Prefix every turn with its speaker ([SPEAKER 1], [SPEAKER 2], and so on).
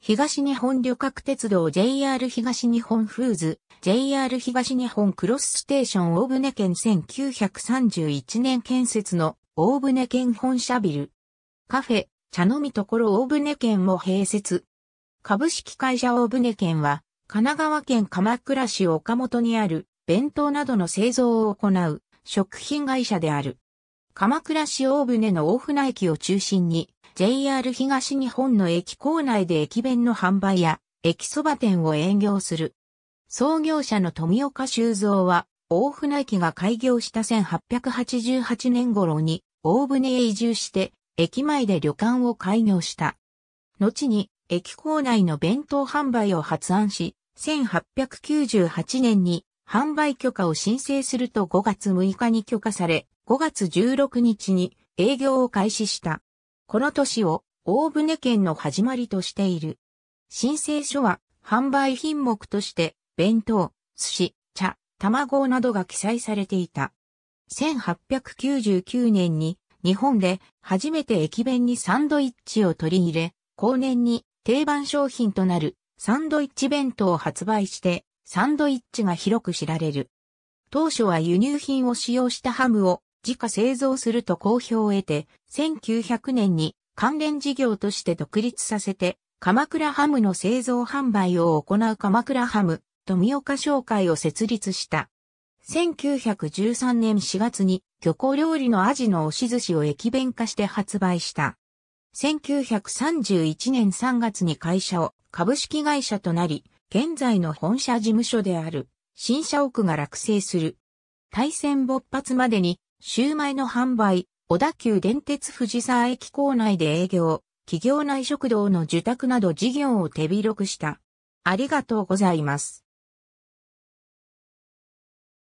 [SPEAKER 1] 東日本旅客鉄
[SPEAKER 2] 道 JR 東日本フーズ JR 東日本クロスステーション大船県1931年建設の大船県本社ビルカフェ茶飲みところ大船県も併設株式会社大船県は神奈川県鎌倉市岡本にある弁当などの製造を行う食品会社である鎌倉市大船の大船駅を中心に JR 東日本の駅構内で駅弁の販売や駅そば店を営業する。創業者の富岡修造は、大船駅が開業した1888年頃に大船へ移住して、駅前で旅館を開業した。後に、駅構内の弁当販売を発案し、1898年に販売許可を申請すると5月6日に許可され、5月16日に営業を開始した。この年を大船県の始まりとしている。申請書は販売品目として弁当、寿司、茶、卵などが記載されていた。1899年に日本で初めて駅弁にサンドイッチを取り入れ、後年に定番商品となるサンドイッチ弁当を発売してサンドイッチが広く知られる。当初は輸入品を使用したハムを自家製造すると好評を得て、1900年に関連事業として独立させて、鎌倉ハムの製造販売を行う鎌倉ハム、富岡商会を設立した。1913年4月に漁港料理のアジの押し寿司を駅弁化して発売した。1931年3月に会社を株式会社となり、現在の本社事務所である新社屋が落成する。対戦勃発までにシューマイの販売、小田急電鉄藤沢駅構内で営業、企業内食堂の受託など事業を手広くした。
[SPEAKER 1] ありがとうございます。